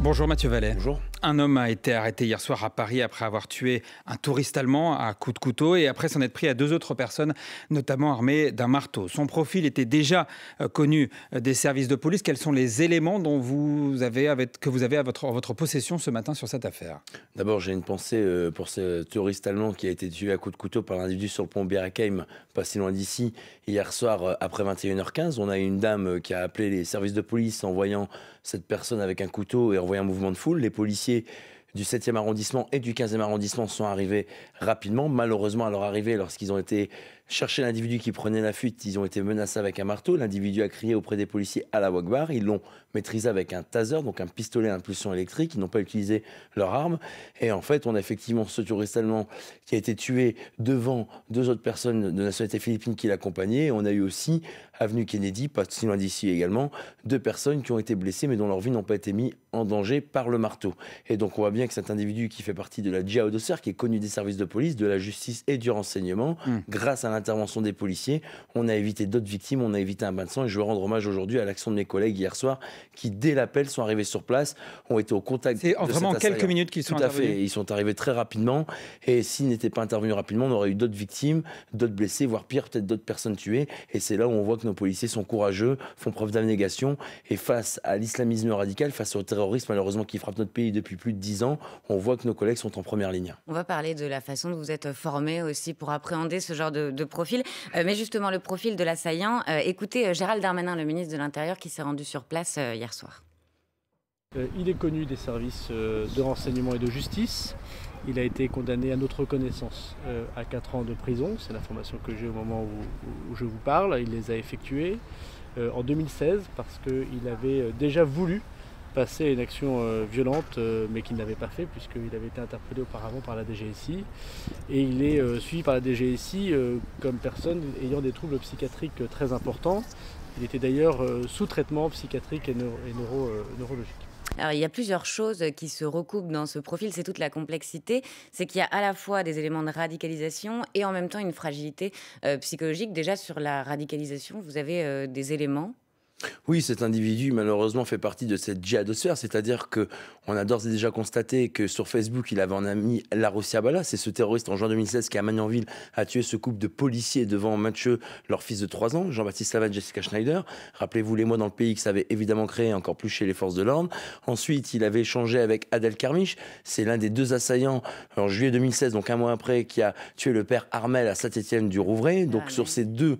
Bonjour Mathieu Vallet. Bonjour. Un homme a été arrêté hier soir à Paris après avoir tué un touriste allemand à coups de couteau et après s'en être pris à deux autres personnes, notamment armées d'un marteau. Son profil était déjà euh, connu euh, des services de police. Quels sont les éléments dont vous avez, que vous avez à votre, en votre possession ce matin sur cette affaire D'abord, j'ai une pensée euh, pour ce touriste allemand qui a été tué à coups de couteau par l'individu sur le pont Hakeim, pas si loin d'ici, hier soir après 21h15. On a une dame qui a appelé les services de police en voyant cette personne avec un couteau et envoyé un mouvement de foule. Les policiers du 7e arrondissement et du 15e arrondissement sont arrivés rapidement. Malheureusement, à leur arrivée, lorsqu'ils ont été chercher l'individu qui prenait la fuite. Ils ont été menacés avec un marteau. L'individu a crié auprès des policiers à la Wagbar. Ils l'ont maîtrisé avec un taser, donc un pistolet à impulsion électrique. Ils n'ont pas utilisé leur arme. Et en fait, on a effectivement ce touriste allemand qui a été tué devant deux autres personnes de nationalité philippine qui l'accompagnaient. On a eu aussi, avenue Kennedy, pas si loin d'ici également, deux personnes qui ont été blessées mais dont leur vie n'ont pas été mise en danger par le marteau. Et donc on voit bien que cet individu qui fait partie de la djihadosphère, qui est connu des services de police, de la justice et du renseignement, hmm. grâce à intervention des policiers, on a évité d'autres victimes, on a évité un bain de sang. Et je veux rendre hommage aujourd'hui à l'action de mes collègues hier soir qui, dès l'appel, sont arrivés sur place, ont été au contact. C'est en vraiment quelques minutes qu'ils sont Tout à fait. Ils sont arrivés très rapidement. Et s'ils n'étaient pas intervenus rapidement, on aurait eu d'autres victimes, d'autres blessés, voire pire, peut-être d'autres personnes tuées. Et c'est là où on voit que nos policiers sont courageux, font preuve d'abnégation. Et face à l'islamisme radical, face au terrorisme malheureusement qui frappe notre pays depuis plus de dix ans, on voit que nos collègues sont en première ligne. On va parler de la façon dont vous êtes formés aussi pour appréhender ce genre de profil. Euh, mais justement, le profil de l'assaillant, euh, écoutez euh, Gérald Darmanin, le ministre de l'Intérieur, qui s'est rendu sur place hier soir. Il est connu des services de renseignement et de justice. Il a été condamné à notre connaissance à 4 ans de prison. C'est l'information que j'ai au moment où, je vous parle. Il les a effectués en 2016 parce qu'il avait déjà voulu passé à une action euh, violente, euh, mais qu'il n'avait pas fait, puisqu'il avait été interpellé auparavant par la DGSI. Et il est euh, suivi par la DGSI comme personne ayant des troubles psychiatriques très importants. Il était d'ailleurs sous traitement psychiatrique et, neuro neurologique. Alors, il y a plusieurs choses qui se recoupent dans ce profil, c'est toute la complexité. C'est qu'il y a à la fois des éléments de radicalisation et en même temps une fragilité psychologique. Déjà, sur la radicalisation, vous avez des éléments oui, cet individu malheureusement fait partie de cette djihadosphère, c'est-à-dire qu'on a d'ores et déjà constaté que sur Facebook, il avait en ami Larossiabala, c'est ce terroriste en juin 2016 qui à Magnanville a tué ce couple de policiers devant Mathieu, leur fils de 3 ans, Jean-Baptiste et Jessica Schneider. Rappelez-vous les mois dans le pays que ça avait évidemment créé encore plus chez les forces de l'ordre. Ensuite, il avait échangé avec Adel Karmich, c'est l'un des deux assaillants en juillet 2016, donc un mois après, qui a tué le père Armel à Saint-Étienne du Rouvray. Donc ah sur ces deux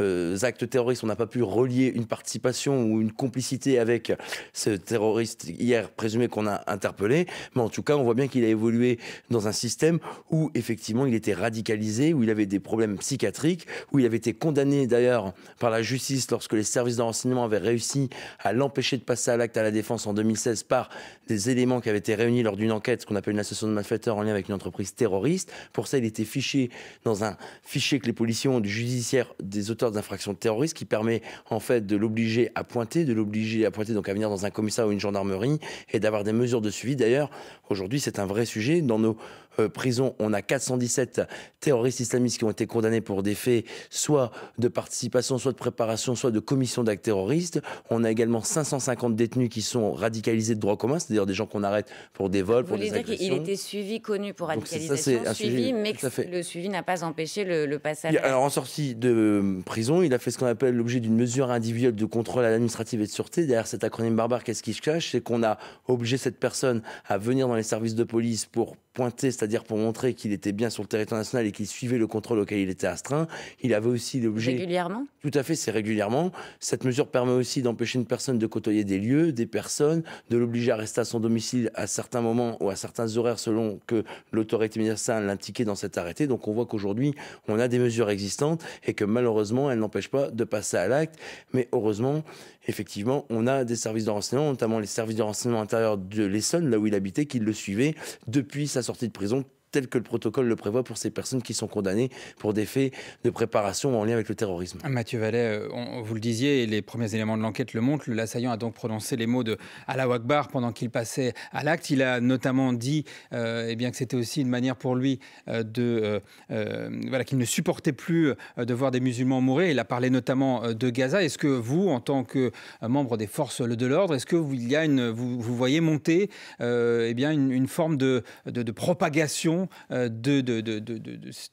euh, actes terroristes, on n'a pas pu relier une participation ou une complicité avec ce terroriste hier présumé qu'on a interpellé. Mais en tout cas, on voit bien qu'il a évolué dans un système où effectivement il était radicalisé, où il avait des problèmes psychiatriques, où il avait été condamné d'ailleurs par la justice lorsque les services de renseignement avaient réussi à l'empêcher de passer à l'acte à la défense en 2016 par des éléments qui avaient été réunis lors d'une enquête qu'on appelle une association de malfaiteurs en lien avec une entreprise terroriste. Pour ça, il était fiché dans un fichier que les policiers ont du judiciaire des auteurs d'infractions d'infraction terroriste qui permet en fait de l'obliger à pointer, de l'obliger à pointer donc à venir dans un commissariat ou une gendarmerie et d'avoir des mesures de suivi. D'ailleurs, aujourd'hui, c'est un vrai sujet dans nos euh, prison. On a 417 terroristes islamistes qui ont été condamnés pour des faits soit de participation, soit de préparation, soit de commission d'actes terroristes. On a également 550 détenus qui sont radicalisés de droit commun, c'est-à-dire des gens qu'on arrête pour des vols, pour des dire agressions. Il était suivi, connu pour radicalisation, suivi, mais mais le suivi n'a pas empêché le, passage. alors en sortie de euh, prison, il a fait ce qu'on appelle l'objet d'une mesure individuelle de contrôle administratif et de sûreté. Derrière cet acronyme barbare, qu'est-ce qui se cache C'est qu'on a obligé cette personne à venir dans les services de police pour c'est-à-dire pour montrer qu'il était bien sur le territoire national et qu'il suivait le contrôle auquel il était astreint. Il avait aussi l'objet... Régulièrement Tout à fait, c'est régulièrement. Cette mesure permet aussi d'empêcher une personne de côtoyer des lieux, des personnes, de l'obliger à rester à son domicile à certains moments ou à certains horaires selon que l'autorité médicale l'indiquait dans cet arrêté. Donc on voit qu'aujourd'hui, on a des mesures existantes et que malheureusement, elles n'empêchent pas de passer à l'acte. Mais heureusement, effectivement, on a des services de renseignement, notamment les services de renseignement intérieur de l'Essonne, là où il habitait, qui le suivaient depuis sa sortie de prison tel que le protocole le prévoit pour ces personnes qui sont condamnées pour des faits de préparation en lien avec le terrorisme. Ah, Mathieu Vallet, euh, vous le disiez, les premiers éléments de l'enquête le montrent, l'assaillant a donc prononcé les mots de Allah Akbar pendant qu'il passait à l'acte. Il a notamment dit euh, eh bien, que c'était aussi une manière pour lui euh, de, euh, voilà, qu'il ne supportait plus de voir des musulmans mourir. Il a parlé notamment de Gaza. Est-ce que vous, en tant que membre des forces de l'ordre, est-ce que vous, il y a une, vous, voyez monter et eh bien, une, forme de, de propagation euh, de, de,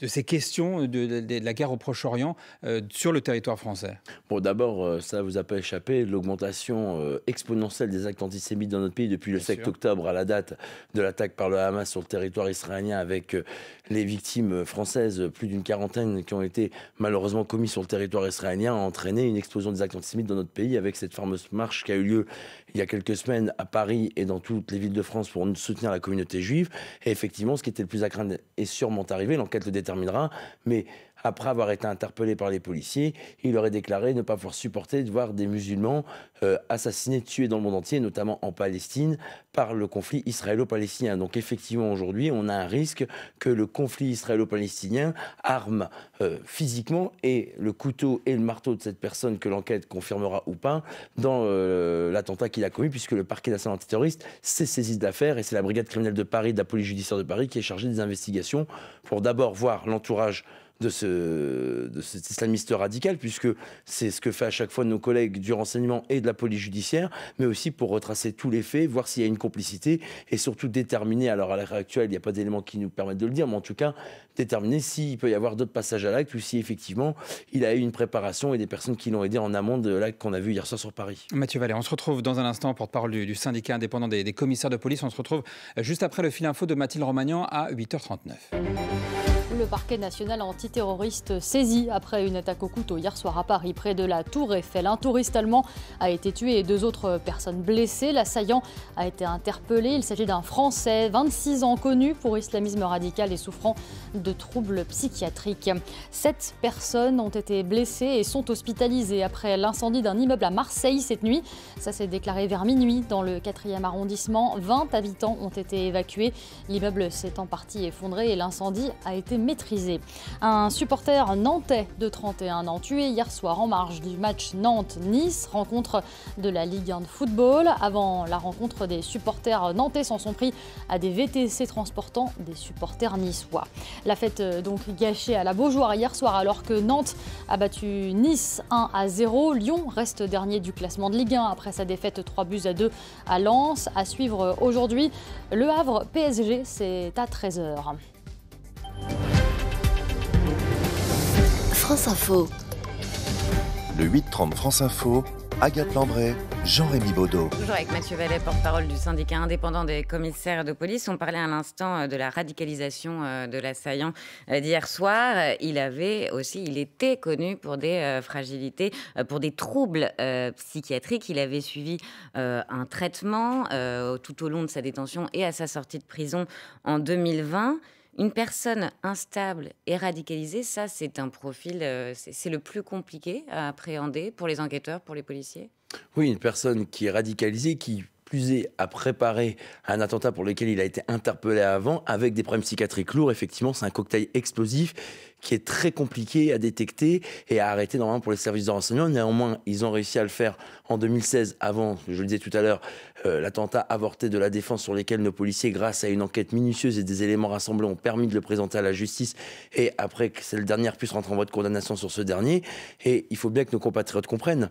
ces questions de, la guerre au Proche-Orient euh, sur le territoire français Bon, d'abord, euh, ça ne vous a pas échappé, l'augmentation exponentielle des actes antisémites dans notre pays depuis le 7 octobre à la date de l'attaque par le Hamas sur le territoire israélien avec les victimes françaises, plus d'une quarantaine qui ont été malheureusement commises sur le territoire israélien, a entraîné une explosion des actes antisémites dans notre pays avec cette fameuse marche qui a eu lieu il y a quelques semaines à Paris et dans toutes les villes de France pour soutenir la communauté juive. Et effectivement, ce qui était le plus à craindre est sûrement arrivé, l'enquête le déterminera, mais après avoir été interpellé par les policiers, il aurait déclaré ne pas pouvoir supporter de voir des musulmans euh, assassinés, tués dans le monde entier, notamment en Palestine, par le conflit israélo-palestinien. Donc effectivement, aujourd'hui, on a un risque que le conflit israélo-palestinien arme euh, physiquement et le couteau et le marteau de cette personne que l'enquête confirmera ou pas dans euh, l'attentat qu'il a commis, puisque le parquet national antiterroriste s'est saisi l'affaire et c'est la brigade criminelle de Paris, de la police judiciaire de Paris, qui est chargée des investigations pour d'abord voir l'entourage de, ce, de cet islamiste radical, puisque c'est ce que fait à chaque fois nos collègues du renseignement et de la police judiciaire, mais aussi pour retracer tous les faits, voir s'il y a une complicité et surtout déterminer, alors à l'heure actuelle, il n'y a pas d'éléments qui nous permettent de le dire, mais en tout cas, déterminer s'il peut y avoir d'autres passages à l'acte ou si effectivement il a eu une préparation et des personnes qui l'ont aidé en amont de l'acte qu'on a vu hier soir sur Paris. Mathieu Vallée, on se retrouve dans un instant, pour parole du, syndicat indépendant des, commissaires de police. On se retrouve juste après le fil info de Mathilde Romagnan à 8h39. Le parquet national antiterroriste saisi après une attaque au couteau hier soir à Paris près de la Tour Eiffel. Un touriste allemand a été tué et deux autres personnes blessées. L'assaillant a été interpellé. Il s'agit d'un Français, 26 ans, connu pour islamisme radical et souffrant de troubles psychiatriques. Sept personnes ont été blessées et sont hospitalisées après l'incendie d'un immeuble à Marseille cette nuit. Ça s'est déclaré vers minuit dans le 4e arrondissement. 20 habitants ont été évacués. L'immeuble s'est en partie effondré et l'incendie a été maîtrisé. Un supporter nantais de 31 ans tué hier soir en marge du match Nantes-Nice, rencontre de la Ligue 1 de football. Avant la rencontre, des supporters nantais s'en sont pris à des VTC transportant des supporters niçois. La fête euh, donc gâchée à la Beaujoire hier soir alors que Nantes a battu Nice 1 à 0. Lyon reste dernier du classement de Ligue 1 après sa défaite 3 buts à 2 à Lens. À suivre aujourd'hui, Le Havre PSG, c'est à 13h. France Info. Le 8 France Info, Agathe Lambray, Jean-Rémy Baudot. Toujours avec Mathieu Vallet, porte-parole du syndicat indépendant des commissaires de police. On parlait à l'instant euh, de la radicalisation euh, de l'assaillant euh, d'hier soir. Il avait aussi, il était connu pour des fragilités, pour des troubles psychiatriques. Il avait suivi un traitement tout au long de sa détention et à sa sortie de prison en 2020. Une personne instable et radicalisée, ça, c'est un profil, euh, c'est le plus compliqué à appréhender pour les enquêteurs, pour les policiers Oui, une personne qui est radicalisée, qui plus est, a préparé un attentat pour lequel il a été interpellé avant, avec des problèmes psychiatriques lourds, effectivement, c'est un cocktail explosif qui est très compliqué à détecter et à arrêter normalement pour les services de renseignement. Néanmoins, ils ont réussi à le faire en 2016 avant, je le disais tout à l'heure, euh, l'attentat avorté de la défense sur lesquels nos policiers, grâce à une enquête minutieuse et des éléments rassemblés, ont permis de le présenter à la justice et après que le dernier puisse rentrer en voie de condamnation sur ce dernier. Et il faut bien que nos compatriotes comprennent.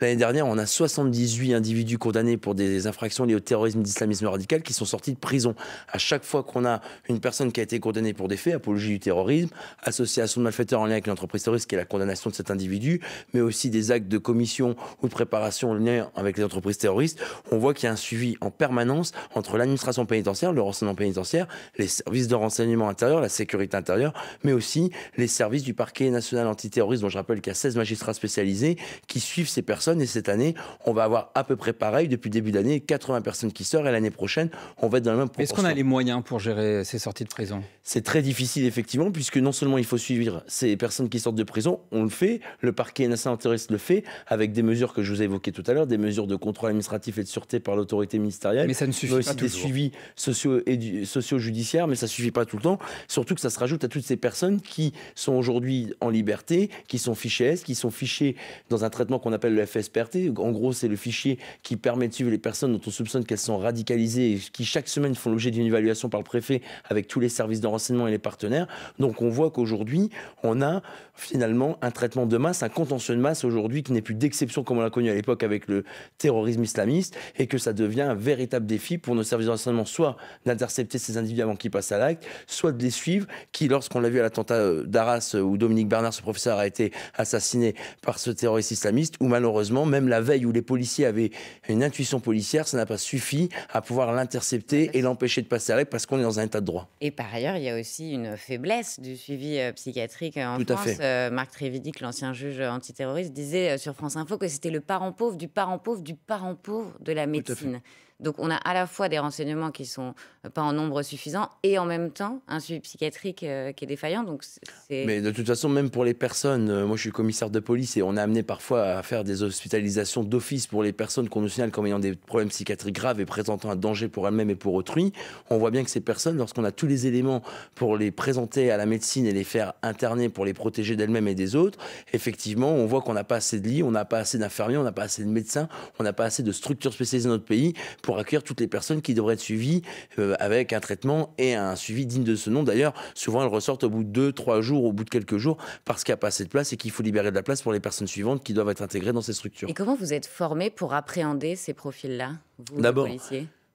L'année dernière, on a 78 individus condamnés pour des infractions liées au terrorisme d'islamisme radical qui sont sortis de prison. À chaque fois qu'on a une personne qui a été condamnée pour des faits, apologie du terrorisme, associée de malfaiteurs en lien avec l'entreprise terroriste, qui est la condamnation de cet individu, mais aussi des actes de commission ou de préparation en lien avec les entreprises terroristes, on voit qu'il y a un suivi en permanence entre l'administration pénitentiaire, le renseignement pénitentiaire, les services de renseignement intérieur, la sécurité intérieure, mais aussi les services du parquet national antiterroriste, dont je rappelle qu'il y a 16 magistrats spécialisés qui suivent ces personnes. Et cette année, on va avoir à peu près pareil depuis début d'année, 80 personnes qui sortent. Et l'année prochaine, on va être dans la même proportion. Est-ce qu'on a les moyens pour gérer ces sorties de prison C'est très difficile, effectivement, puisque non seulement il faut suivre ces personnes qui sortent de prison, on le fait. Le parquet national terroriste le fait avec des mesures que je vous ai évoquées tout à l'heure, des mesures de contrôle administratif et de sûreté par l'autorité ministérielle. Mais ça ne suffit aussi pas des suivis socio-judiciaires, mais ça ne suffit pas tout le temps. Surtout que ça se rajoute à toutes ces personnes qui sont aujourd'hui en liberté, qui sont fichées S, qui sont fichées dans un traitement qu'on appelle le FSPRT. En gros, c'est le fichier qui permet de suivre les personnes dont on soupçonne qu'elles sont radicalisées et qui chaque semaine font l'objet d'une évaluation par le préfet avec tous les services de renseignement et les partenaires. Donc on voit qu'aujourd'hui, aujourd'hui, on a finalement un traitement de masse, un contentieux de masse aujourd'hui qui n'est plus d'exception comme on l'a connu à l'époque avec le terrorisme islamiste et que ça devient un véritable défi pour nos services d'enseignement, soit d'intercepter ces individus avant qu'ils passent à l'acte, soit de les suivre, qui, lorsqu'on l'a vu à l'attentat euh, d'Arras euh, où Dominique Bernard, ce professeur, a été assassiné par ce terroriste islamiste, ou malheureusement, même la veille où les policiers avaient une intuition policière, ça n'a pas suffi à pouvoir l'intercepter et l'empêcher de passer à l'acte parce qu'on est dans un état de droit. Et par ailleurs, il y a aussi une faiblesse du suivi euh, psychiatrique euh, en France. Euh, Marc Trévidic, l'ancien juge antiterroriste, disait euh, sur France Info que c'était le parent pauvre du parent pauvre du parent pauvre de la médecine. Donc on a à la fois des renseignements qui sont euh, pas en nombre suffisant et en même temps un suivi psychiatrique euh, qui est défaillant. Donc Mais de toute façon, même pour les personnes, euh, moi je suis commissaire de police et on a amené parfois à faire des hospitalisations d'office pour les personnes qu'on nous signale comme ayant des problèmes psychiatriques graves et présentant un danger pour elles-mêmes et pour autrui. On voit bien que ces personnes, lorsqu'on a tous les éléments pour les présenter à la médecine et les faire interner pour les protéger d'elles-mêmes et des autres, effectivement, on voit qu'on n'a pas assez de lits, on n'a pas assez d'infirmiers, on n'a pas assez de médecins, on n'a pas assez de structures spécialisées dans notre pays pour accueillir toutes les personnes qui devraient être suivies euh, avec un traitement et un suivi digne de ce nom. D'ailleurs, souvent elles ressortent au bout de deux, trois jours, au bout de quelques jours, parce qu'il n'y a pas assez de place et qu'il faut libérer de la place pour les personnes suivantes qui doivent être intégrées dans ces structures. Et comment vous êtes formé pour appréhender ces profils-là, vous, D'abord,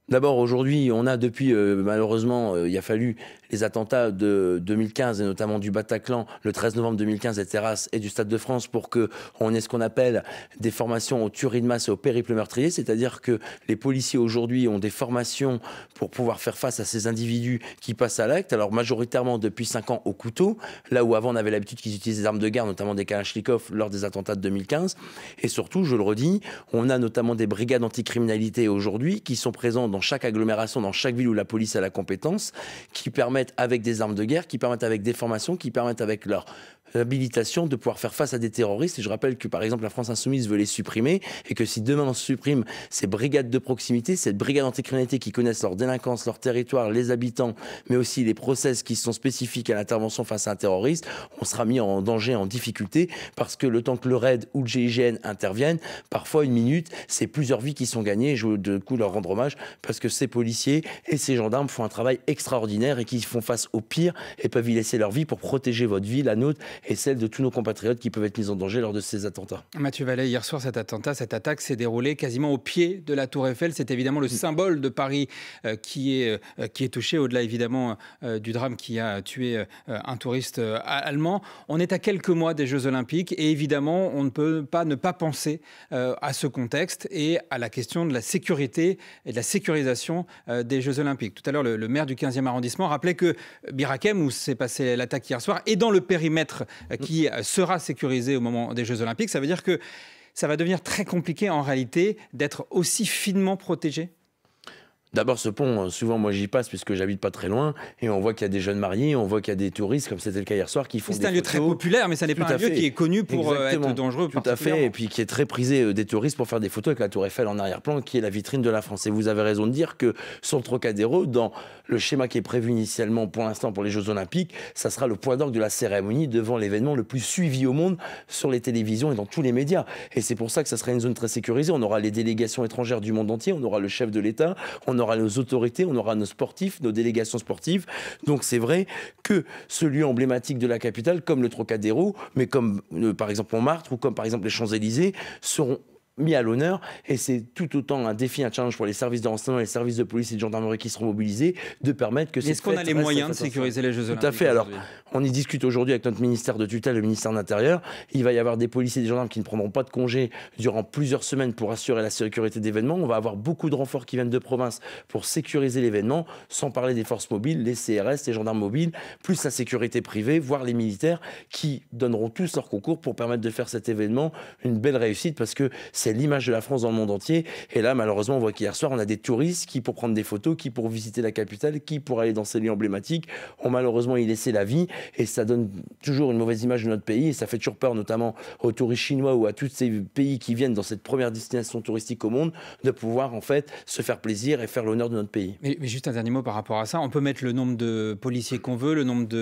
D'abord, aujourd'hui, on a depuis, euh, malheureusement, euh, il a fallu les attentats de 2015 et notamment du Bataclan le 13 novembre 2015 des terrasses et du Stade de France pour qu'on ait ce qu'on appelle des formations aux tueries de masse et aux périples meurtriers, c'est-à-dire que les policiers aujourd'hui ont des formations pour pouvoir faire face à ces individus qui passent à l'acte, alors majoritairement depuis 5 ans au couteau, là où avant on avait l'habitude qu'ils utilisent des armes de guerre, notamment des Kalachnikov lors des attentats de 2015, et surtout, je le redis, on a notamment des brigades anticriminalité aujourd'hui qui sont présentes dans dans chaque agglomération, dans chaque ville où la police a la compétence, qui permettent avec des armes de guerre, qui permettent avec des formations, qui permettent avec leur l'habilitation de pouvoir faire face à des terroristes. Et je rappelle que, par exemple, la France insoumise veut les supprimer et que si demain on supprime ces brigades de proximité, cette brigade anticriminalité qui connaissent leur délinquance, leur territoire, les habitants, mais aussi les process qui sont spécifiques à l'intervention face à un terroriste, on sera mis en danger, en difficulté, parce que le temps que le RAID ou le GIGN interviennent, parfois une minute, c'est plusieurs vies qui sont gagnées. je veux de coup leur rendre hommage parce que ces policiers et ces gendarmes font un travail extraordinaire et qui font face au pire et peuvent y laisser leur vie pour protéger votre vie, la nôtre et celle de tous nos compatriotes qui peuvent être mis en danger lors de ces attentats. Mathieu Vallée, hier soir, cet attentat, cette attaque s'est déroulée quasiment au pied de la Tour Eiffel. C'est évidemment le mm. symbole de Paris euh, qui, est, euh, qui est touché, au-delà évidemment euh, du drame qui a tué un touriste allemand. On est à quelques mois des Jeux Olympiques et évidemment, on ne peut pas ne pas penser à ce contexte et à la question de la sécurité et de la sécurisation des Jeux Olympiques. Tout à l'heure, le, le, maire du 15e arrondissement rappelait que Birakem, où s'est passée l'attaque hier soir, est dans le périmètre euh, qui euh, sera sécurisé au moment des Jeux Olympiques. Ça veut dire que ça va devenir très compliqué en réalité d'être aussi finement protégé D'abord, ce pont, euh, souvent, moi, j'y passe puisque j'habite pas très loin, et on voit qu'il y a des jeunes mariés, on voit qu'il y a des touristes, comme c'était le cas hier soir, qui font. des photos. C'est un lieu très populaire, mais ça n'est pas un lieu qui est connu pour euh, être dangereux. Tout à fait, et puis qui est très prisé euh, des touristes pour faire des photos avec la Tour Eiffel en arrière-plan, qui est la vitrine de la France. Et vous avez raison de dire que son Trocadéro, dans le schéma qui est prévu initialement pour l'instant pour les Jeux Olympiques, ça sera le point d'orgue de la cérémonie devant l'événement le plus suivi au monde sur les télévisions et dans tous les médias. Et c'est pour ça que ça sera une zone très sécurisée. On aura les délégations étrangères du monde entier, on aura le chef de l'État, on on aura nos autorités, on aura nos sportifs, nos délégations sportives. Donc c'est vrai que ce lieu emblématique de la capitale, comme le Trocadéro, mais comme euh, par exemple Montmartre ou comme par exemple les Champs-Élysées, seront mis à l'honneur et c'est tout autant un défi, un challenge pour les services de renseignement, les services de police et de gendarmerie qui seront mobilisés de permettre que. Est-ce qu'on a les moyens de sécuriser les Jeux Olympiques Tout à fait. Alors, on y discute aujourd'hui avec notre ministère de tutelle, le ministère de l'Intérieur. Il va y avoir des policiers et des gendarmes qui ne prendront pas de congé durant plusieurs semaines pour assurer la sécurité d'événements. On va avoir beaucoup de renforts qui viennent de province pour sécuriser l'événement, sans parler des forces mobiles, les CRS, les gendarmes mobiles, plus la sécurité privée, voire les militaires qui donneront tous leur concours pour permettre de faire cet événement une belle réussite parce que c'est l'image de la France dans le monde entier. Et là, malheureusement, on voit qu'hier soir, on a des touristes qui, pour prendre des photos, qui pour visiter la capitale, qui pour aller dans ces lieux emblématiques, ont malheureusement y laissé la vie. Et ça donne toujours une mauvaise image de notre pays. Et ça fait toujours peur, notamment aux touristes chinois ou à tous ces pays qui viennent dans cette première destination touristique au monde, de pouvoir en fait se faire plaisir et faire l'honneur de notre pays. Mais, mais, juste un dernier mot par rapport à ça. On peut mettre le nombre de policiers qu'on veut, le nombre de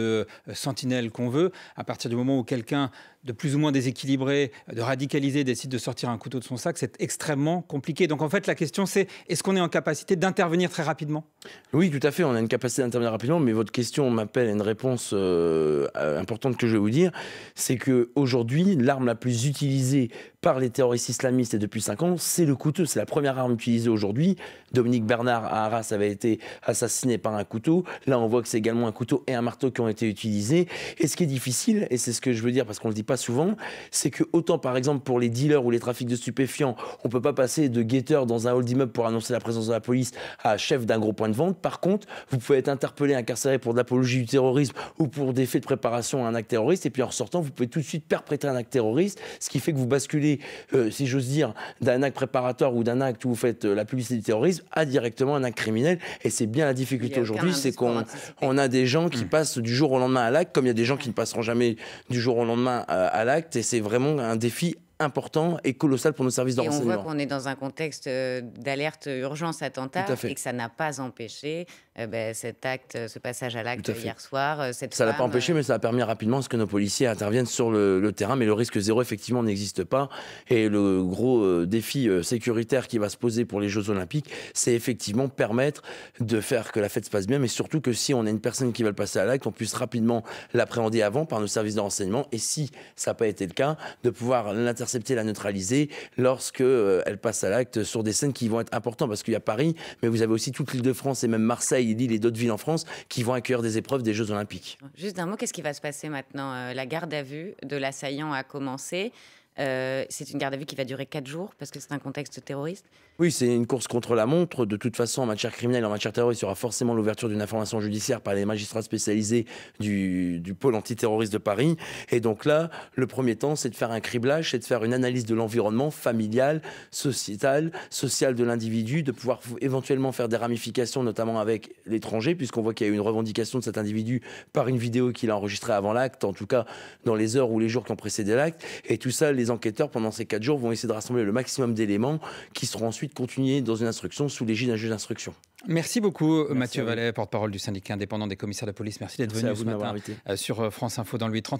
euh, sentinelles qu'on veut. À partir du moment où quelqu'un de plus ou moins déséquilibré, de radicalisé, décide de sortir un couteau de son pour ça que c'est extrêmement compliqué. Donc en fait, la question c'est est-ce qu'on est en capacité d'intervenir très rapidement Oui, tout à fait, on a une capacité d'intervenir rapidement, mais votre question m'appelle à une réponse euh, importante que je vais vous dire, c'est que aujourd'hui, l'arme la plus utilisée par les terroristes islamistes et depuis 5 ans, c'est le couteau. C'est la première arme utilisée aujourd'hui. Dominique Bernard à Arras avait été assassiné par un couteau. Là, on voit que c'est également un couteau et un marteau qui ont été utilisés. Et ce qui est difficile, et c'est ce que je veux dire parce qu'on ne le dit pas souvent, c'est que autant par exemple pour les dealers ou les trafics de stupéfiants, on ne peut pas passer de guetteur dans un hall d'immeuble pour annoncer la présence de la police à chef d'un gros point de vente. Par contre, vous pouvez être interpellé, incarcéré pour de l'apologie du terrorisme ou pour des faits de préparation à un acte terroriste. Et puis en sortant vous pouvez tout de suite perpétrer un acte terroriste, ce qui fait que vous basculez euh, si j'ose dire, d'un acte préparatoire ou d'un acte où vous faites euh, la publicité du terrorisme à directement un acte criminel. Et c'est bien la difficulté aujourd'hui, c'est qu'on a des gens qui hmm. passent du jour au lendemain à l'acte, comme il y a des gens qui ne passeront jamais du jour au lendemain euh, à l'acte. Et c'est vraiment un défi important et colossal pour nos services de renseignement. on voit qu'on est dans un contexte euh, d'alerte euh, urgence attentat et que ça n'a pas empêché euh, ben, cet acte, ce passage à l'acte hier soir. ça n'a pas empêché, mais ça a permis rapidement ce que nos policiers interviennent sur le, terrain. Mais le risque zéro, effectivement, n'existe pas. Et le gros défi sécuritaire qui va se poser pour les Jeux Olympiques, c'est effectivement permettre de faire que la fête se passe bien, mais surtout que si on a une personne qui va le passer à l'acte, on puisse rapidement l'appréhender avant par nos services de renseignement. Et si ça n'a pas été le cas, de pouvoir l'interpréter accepter la neutraliser lorsque euh, elle passe à l'acte sur des scènes qui vont être importantes parce qu'il y a Paris, mais vous avez aussi toute l'Île-de-France et même Marseille, Lille et d'autres villes en France qui vont accueillir des épreuves des Jeux Olympiques. Juste un mot, qu'est-ce qui va se passer maintenant euh, La garde à vue de l'assaillant a commencé. Euh, c'est une garde à vue qui va durer 4 jours parce que c'est un contexte terroriste. Oui, c'est une course contre la montre. De toute façon, en matière criminelle, en matière terroriste, il y aura forcément l'ouverture d'une information judiciaire par les magistrats spécialisés du, du, pôle antiterroriste de Paris. Et donc là, le premier temps, c'est de faire un criblage, c'est de faire une analyse de l'environnement familial, sociétal, social de l'individu, de pouvoir éventuellement faire des ramifications, notamment avec l'étranger, puisqu'on voit qu'il y a eu une revendication de cet individu par une vidéo qu'il a enregistrée avant l'acte, en tout cas dans les heures ou les jours qui ont précédé l'acte. Et tout ça, les enquêteurs, pendant ces quatre jours, vont essayer de rassembler le maximum d'éléments qui seront ensuite continués dans une instruction sous l'égide d'un juge d'instruction. Merci beaucoup, Mathieu Vallet, porte-parole du syndicat indépendant des commissaires de police. Merci d'être venu ce matin euh, sur euh, France Info dans le 830.